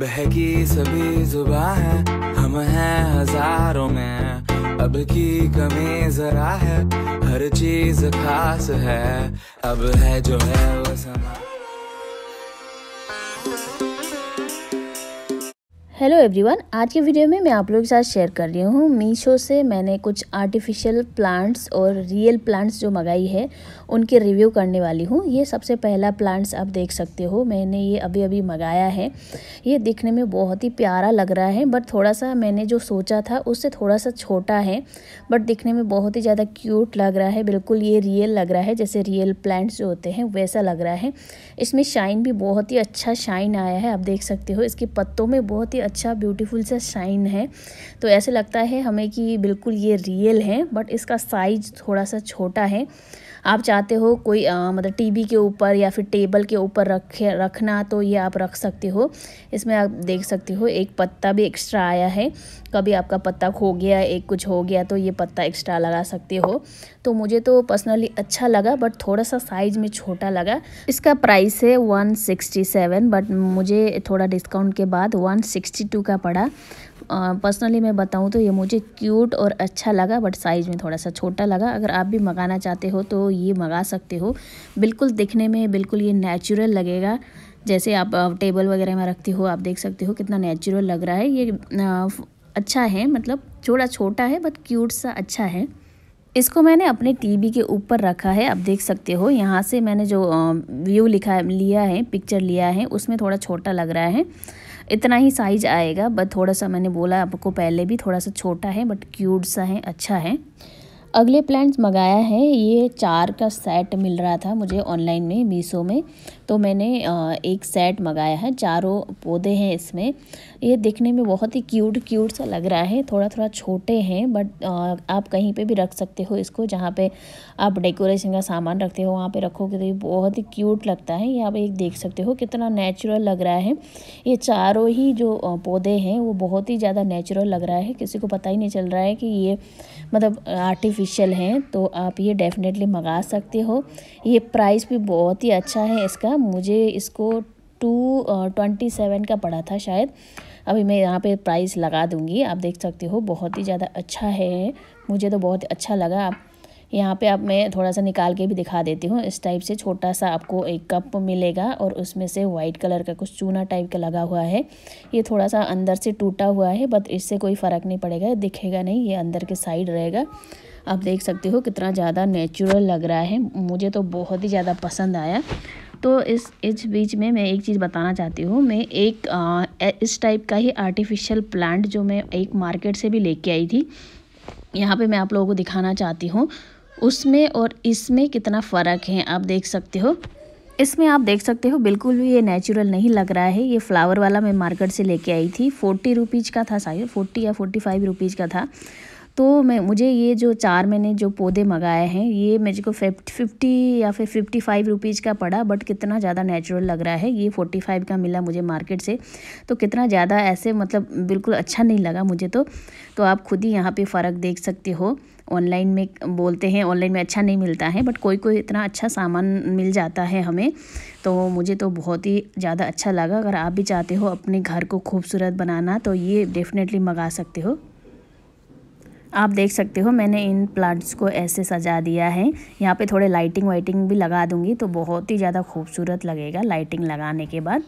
बहकी सभी जुबा है हम हैं हजारों में अब की कमी जरा है हर चीज खास है अब है जो है वो समा हेलो एवरीवन आज के वीडियो में मैं आप लोगों के साथ शेयर कर रही हूँ मीशो से मैंने कुछ आर्टिफिशियल प्लांट्स और रियल प्लांट्स जो मंगाई है उनके रिव्यू करने वाली हूँ ये सबसे पहला प्लांट्स आप देख सकते हो मैंने ये अभी अभी मंगाया है ये दिखने में बहुत ही प्यारा लग रहा है बट थोड़ा सा मैंने जो सोचा था उससे थोड़ा सा छोटा है बट दिखने में बहुत ही ज़्यादा क्यूट लग रहा है बिल्कुल ये रियल लग रहा है जैसे रियल प्लांट्स जो होते हैं वैसा लग रहा है इसमें शाइन भी बहुत ही अच्छा शाइन आया है आप देख सकते हो इसके पत्तों में बहुत ही अच्छा ब्यूटीफुल सा शाइन है तो ऐसे लगता है हमें कि बिल्कुल ये रियल है बट इसका साइज थोड़ा सा छोटा है आप चाहते हो कोई आ, मतलब टीवी के ऊपर या फिर टेबल के ऊपर रखे रखना तो ये आप रख सकते हो इसमें आप देख सकते हो एक पत्ता भी एक्स्ट्रा आया है कभी आपका पत्ता खो गया एक कुछ हो गया तो ये पत्ता एक्स्ट्रा लगा सकते हो तो मुझे तो पर्सनली अच्छा लगा बट थोड़ा सा साइज में छोटा लगा इसका प्राइस है वन सिक्सटी सेवन बट मुझे थोड़ा डिस्काउंट के बाद वन सिक्सटी टू का पड़ा पर्सनली मैं बताऊँ तो ये मुझे क्यूट और अच्छा लगा बट साइज़ में थोड़ा सा छोटा लगा अगर आप भी मंगाना चाहते हो तो ये मंगा सकते हो बिल्कुल दिखने में बिल्कुल ये नेचुरल लगेगा जैसे आप टेबल वगैरह में रखते हो आप देख सकते हो कितना नेचुरल लग रहा है ये अच्छा है मतलब थोड़ा छोटा है बट क्यूट सा अच्छा है इसको मैंने अपने टीवी के ऊपर रखा है आप देख सकते हो यहाँ से मैंने जो व्यू लिखा लिया है पिक्चर लिया है उसमें थोड़ा छोटा लग रहा है इतना ही साइज आएगा बट थोड़ा सा मैंने बोला आपको पहले भी थोड़ा सा छोटा है बट क्यूट सा है अच्छा है अगले प्लांट्स मंगाया है ये चार का सेट मिल रहा था मुझे ऑनलाइन में मीसो में तो मैंने एक सेट मंगाया है चारों पौधे हैं इसमें ये देखने में बहुत ही क्यूट क्यूट सा लग रहा है थोड़ा थोड़ा छोटे हैं बट आप कहीं पे भी रख सकते हो इसको जहाँ पे आप डेकोरेशन का सामान रखते हो वहाँ पे रखोगे तो ये बहुत ही क्यूट लगता है ये आप एक देख सकते हो कितना नेचुरल लग रहा है ये चारों ही जो पौधे हैं वो बहुत ही ज़्यादा नेचुरल लग रहा है किसी को पता ही नहीं चल रहा है कि ये मतलब आर्टिफिशियल ऑफिशियल हैं तो आप ये डेफिनेटली मंगा सकते हो ये प्राइस भी बहुत ही अच्छा है इसका मुझे इसको टू ट्वेंटी सेवन का पड़ा था शायद अभी मैं यहाँ पे प्राइस लगा दूँगी आप देख सकते हो बहुत ही ज़्यादा अच्छा है मुझे तो बहुत अच्छा लगा आप यहाँ पे आप मैं थोड़ा सा निकाल के भी दिखा देती हूँ इस टाइप से छोटा सा आपको एक कप मिलेगा और उसमें से वाइट कलर का कुछ चूना टाइप का लगा हुआ है ये थोड़ा सा अंदर से टूटा हुआ है बट इससे कोई फ़र्क नहीं पड़ेगा दिखेगा नहीं ये अंदर के साइड रहेगा आप देख सकते हो कितना ज़्यादा नेचुरल लग रहा है मुझे तो बहुत ही ज़्यादा पसंद आया तो इस इस बीच में मैं एक चीज़ बताना चाहती हूँ मैं एक आ, इस टाइप का ही आर्टिफिशियल प्लांट जो मैं एक मार्केट से भी लेके आई थी यहाँ पे मैं आप लोगों को दिखाना चाहती हूँ उसमें और इसमें कितना फ़र्क है आप देख सकते हो इसमें आप देख सकते हो बिल्कुल भी ये नेचुरल नहीं लग रहा है ये फ्लावर वाला मैं मार्केट से लेके आई थी फोर्टी रुपीज़ का था शायद फोर्टी या फोर्टी फाइव रुपीज़ का था तो मैं मुझे ये जो चार मैंने जो पौधे मंगाए हैं ये मुझे को फिफ्टी या फिर फिफ्टी फाइव रुपीज़ का पड़ा बट कितना ज़्यादा नेचुरल लग रहा है ये फोर्टी फाइव का मिला मुझे मार्केट से तो कितना ज़्यादा ऐसे मतलब बिल्कुल अच्छा नहीं लगा मुझे तो तो आप खुद ही यहाँ पे फ़र्क देख सकते हो ऑनलाइन में बोलते हैं ऑनलाइन में अच्छा नहीं मिलता है बट कोई कोई इतना अच्छा सामान मिल जाता है हमें तो मुझे तो बहुत ही ज़्यादा अच्छा लगा अगर आप भी चाहते हो अपने घर को खूबसूरत बनाना तो ये डेफ़िनेटली मंगा सकते हो आप देख सकते हो मैंने इन प्लांट्स को ऐसे सजा दिया है यहाँ पे थोड़े लाइटिंग वाइटिंग भी लगा दूंगी तो बहुत ही ज़्यादा खूबसूरत लगेगा लाइटिंग लगाने के बाद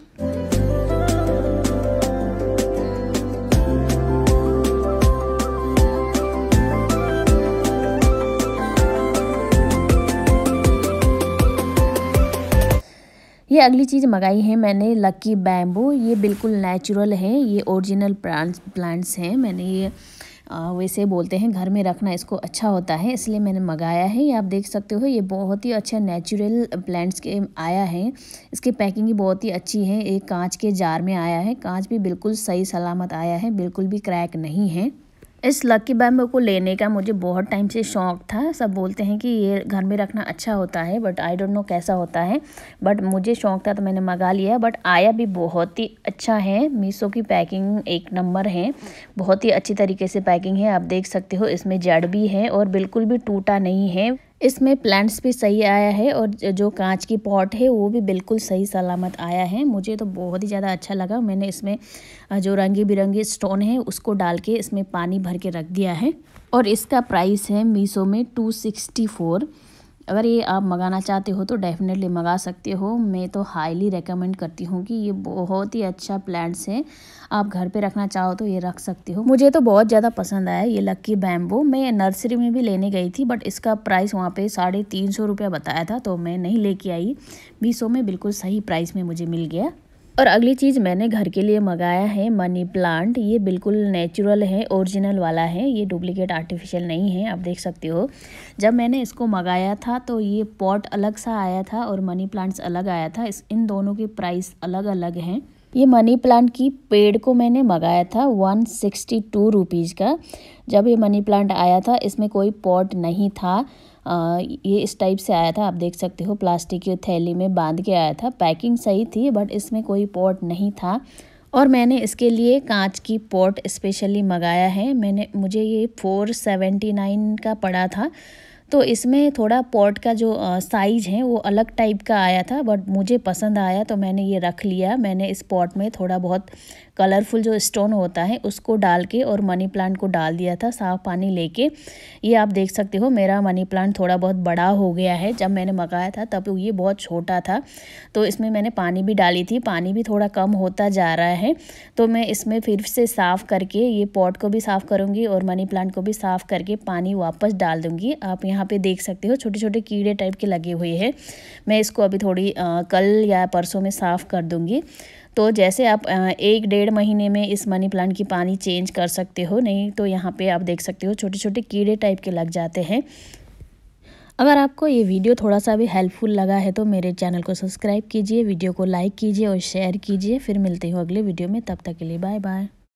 ये अगली चीज़ मंगाई है मैंने लकी बैम्बू ये बिल्कुल नेचुरल है ये ओरिजिनल प्लांट्स प्लांट्स हैं मैंने ये वैसे बोलते हैं घर में रखना इसको अच्छा होता है इसलिए मैंने मंगाया है ये आप देख सकते हो ये बहुत ही अच्छा नेचुरल प्लांट्स के आया है इसके पैकिंग भी बहुत ही अच्छी है एक कांच के जार में आया है कांच भी बिल्कुल सही सलामत आया है बिल्कुल भी क्रैक नहीं है इस लकी बैम्बू को लेने का मुझे बहुत टाइम से शौक़ था सब बोलते हैं कि ये घर में रखना अच्छा होता है बट आई डोंट नो कैसा होता है बट मुझे शौक़ था तो मैंने मंगा लिया बट आया भी बहुत ही अच्छा है मीसो की पैकिंग एक नंबर है बहुत ही अच्छी तरीके से पैकिंग है आप देख सकते हो इसमें जड़ भी है और बिल्कुल भी टूटा नहीं है इसमें प्लांट्स भी सही आया है और जो कांच की पॉट है वो भी बिल्कुल सही सलामत आया है मुझे तो बहुत ही ज़्यादा अच्छा लगा मैंने इसमें जो रंगी बिरंगी स्टोन है उसको डाल के इसमें पानी भर के रख दिया है और इसका प्राइस है मीसो में टू सिक्सटी फोर अगर ये आप मंगाना चाहते हो तो डेफिनेटली मंगा सकते हो मैं तो हाईली रेकमेंड करती हूँ कि ये बहुत ही अच्छा प्लांट्स है आप घर पे रखना चाहो तो ये रख सकते हो मुझे तो बहुत ज़्यादा पसंद आया ये लक्की बैम्बो मैं नर्सरी में भी लेने गई थी बट इसका प्राइस वहाँ पे साढ़े तीन सौ रुपया बताया था तो मैं नहीं लेके आई बीस में बिल्कुल सही प्राइस में मुझे मिल गया और अगली चीज़ मैंने घर के लिए मंगाया है मनी प्लांट ये बिल्कुल नेचुरल है ओरिजिनल वाला है ये डुप्लीकेट आर्टिफिशियल नहीं है आप देख सकते हो जब मैंने इसको मंगाया था तो ये पॉट अलग सा आया था और मनी प्लांट्स अलग आया था इस इन दोनों के प्राइस अलग अलग हैं ये मनी प्लांट की पेड़ को मैंने मंगाया था वन सिक्सटी टू रुपीज़ का जब ये मनी प्लांट आया था इसमें कोई पॉट नहीं था ये इस टाइप से आया था आप देख सकते हो प्लास्टिक की थैली में बांध के आया था पैकिंग सही थी बट इसमें कोई पॉट नहीं था और मैंने इसके लिए कांच की पॉट स्पेशली मंगाया है मैंने मुझे ये फोर सेवेंटी नाइन का पड़ा था तो इसमें थोड़ा पॉट का जो साइज है वो अलग टाइप का आया था बट मुझे पसंद आया तो मैंने ये रख लिया मैंने इस पॉट में थोड़ा बहुत कलरफुल जो स्टोन होता है उसको डाल के और मनी प्लांट को डाल दिया था साफ पानी लेके ये आप देख सकते हो मेरा मनी प्लांट थोड़ा बहुत बड़ा हो गया है जब मैंने मंगाया था तब ये बहुत छोटा था तो इसमें मैंने पानी भी डाली थी पानी भी थोड़ा कम होता जा रहा है तो मैं इसमें फिर से साफ़ करके ये पॉट को भी साफ़ करूँगी और मनी प्लांट को भी साफ़ करके पानी वापस डाल दूँगी आप यहाँ पे देख सकते हो छोटे छोटे कीड़े टाइप के लगे हुए हैं मैं इसको अभी थोड़ी आ, कल या परसों में साफ़ कर दूँगी तो जैसे आप एक डेढ़ महीने में इस मनी प्लांट की पानी चेंज कर सकते हो नहीं तो यहाँ पे आप देख सकते हो छोटे छोटे कीड़े टाइप के लग जाते हैं अगर आपको ये वीडियो थोड़ा सा भी हेल्पफुल लगा है तो मेरे चैनल को सब्सक्राइब कीजिए वीडियो को लाइक कीजिए और शेयर कीजिए फिर मिलते हो अगले वीडियो में तब तक के लिए बाय बाय